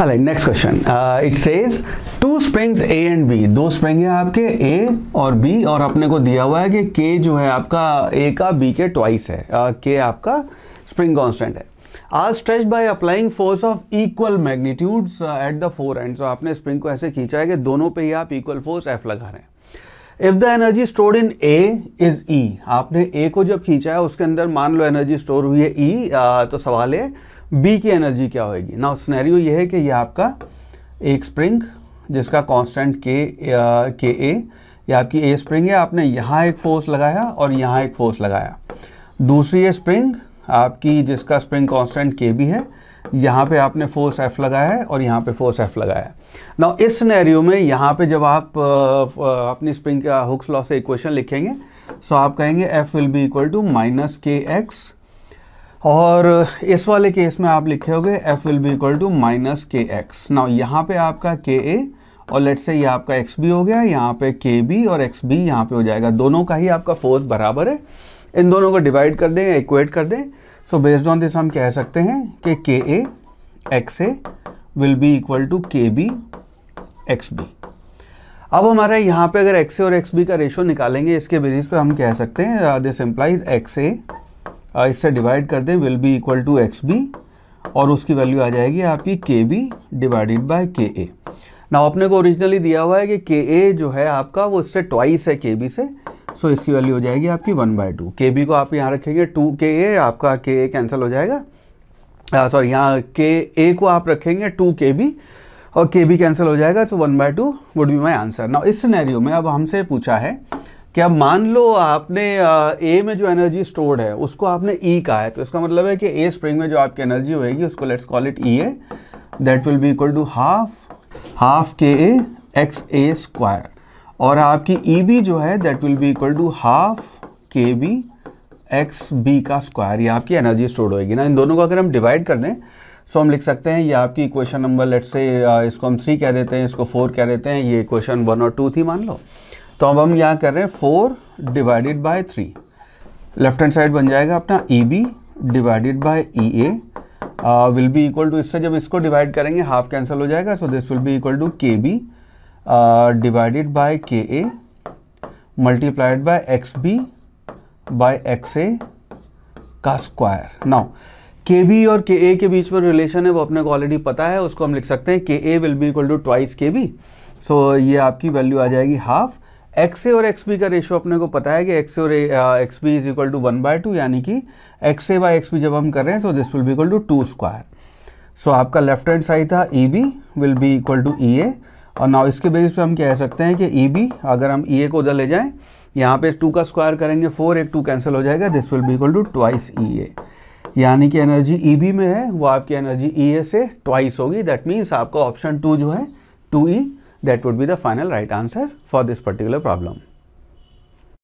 all हाँ, right next question uh, it says two springs a and b दो spring है आपके a और b और अपने को दिया हुआ है कि k जो है आपका a का b के ट्वाइस है uh, k आपका स्प्रिंग कॉन्स्टेंट है are stretch by applying force of equal magnitude at the four and so आपने स्प्रिंग को ऐसे खींचा है कि दोनों पे ही आप इक्वल फोर्स एफ लगा रहे हैं if the energy stored in A is E आपने ए को जब खींचा है उसके अंदर मान लो एनर्जी स्टोर हुई है ई e, आ, uh, तो सवाल है बी की एनर्जी क्या होगी ना स्नैरियो ये है कि ये आपका एक स्प्रिंग जिसका कांस्टेंट के के ए ये आपकी ए स्प्रिंग है आपने यहाँ एक फोर्स लगाया और यहाँ एक फोर्स लगाया दूसरी ये स्प्रिंग आपकी जिसका स्प्रिंग कांस्टेंट के भी है यहाँ पे आपने फोर्स एफ लगाया है और यहाँ पे फोर्स एफ लगाया है ना इस सिनेरियो में यहाँ पे जब आप अपनी स्प्रिंग का हुक्स लॉ से इक्वेशन लिखेंगे सो आप कहेंगे F will be equal to minus K X और इस वाले केस में आप लिखे हो गए F will be equal to minus K X ना यहाँ पे आपका के ए और लेट से ये आपका एक्स बी हो गया यहाँ पे के बी और एक्स बी यहाँ पे हो जाएगा दोनों का ही आपका फोर्स बराबर है इन दोनों को डिवाइड कर दें इक्वेट कर दें सो बेस्ड ऑन दिस हम कह सकते हैं कि K A X A will be equal to K B X B अब हमारा यहाँ पे अगर एक्स ए और एक्स बी का रेशो निकालेंगे इसके बेसिस पे हम कह सकते हैं दिस इम्प्लाइज एक्स ए इससे डिवाइड कर दें will be equal to X B और उसकी वैल्यू आ जाएगी आपकी के बी डिवाइडेड बाय के ए ना अपने को ओरिजिनली दिया हुआ है कि के ए जो है आपका वो इससे ट्वाइस है के बी से सो so इसकी वैल्यू हो जाएगी आपकी one by two K B को आप यहाँ रखेंगे टू के ए आपका के ए कैंसिल हो जाएगा सॉरी यहाँ के ए को आप रखेंगे टू के बी और के बी कैंसिल हो जाएगा तो one by two would be my answer ना इस सिनेरियो में अब हमसे पूछा है क्या मान लो आपने ए में जो एनर्जी स्टोर्ड है उसको आपने ई e कहा है तो इसका मतलब है कि ए स्प्रिंग में जो आपकी एनर्जी होगी उसको let's call it E A that will be equal to half half K A X A square और आपकी ई e बी जो है that will be equal to half K B X B का स्क्वायर ये आपकी energy stored होगी ना इन दोनों को अगर हम डिवाइड कर दें सो हम लिख सकते हैं ये आपकी इक्वेशन नंबर लेट से इसको हम थ्री कह देते हैं इसको फोर कह देते हैं ये इक्वेशन वन और टू थी मान लो तो अब हम यहाँ कर रहे हैं four divided by three left hand side बन जाएगा अपना E e B divided by E A will be equal to इससे जब इसको डिवाइड करेंगे हाफ कैंसिल हो जाएगा so this will be equal to K B divided by K A multiplied by X B by X A का square now के B और के ए के बीच में रिलेशन है वो अपने को ऑलरेडी पता है उसको हम लिख सकते हैं K A will be equal to twice K B so ये आपकी वैल्यू आ जाएगी हाफ एक्स ए और एक्स बी का रेशियो अपने को पता है कि एक्स और X B is equal to one by two यानी कि X A by X B जब हम कर रहे हैं तो this will be equal to two square so आपका लेफ्ट हैंड साइड था E B will be equal to E A और नाउ इसके बेसिस पे हम कह सकते हैं कि ई e बी अगर हम ई e ए को उधर ले जाएं यहाँ पे टू का स्क्वायर करेंगे फोर एक टू कैंसिल हो जाएगा this will be equal to twice E A यानी कि एनर्जी ई बी में है वो आपकी एनर्जी ई ए से ट्वाइस होगी दैट मीन्स आपका ऑप्शन टू जो है two E e that would be the final right answer for this particular problem.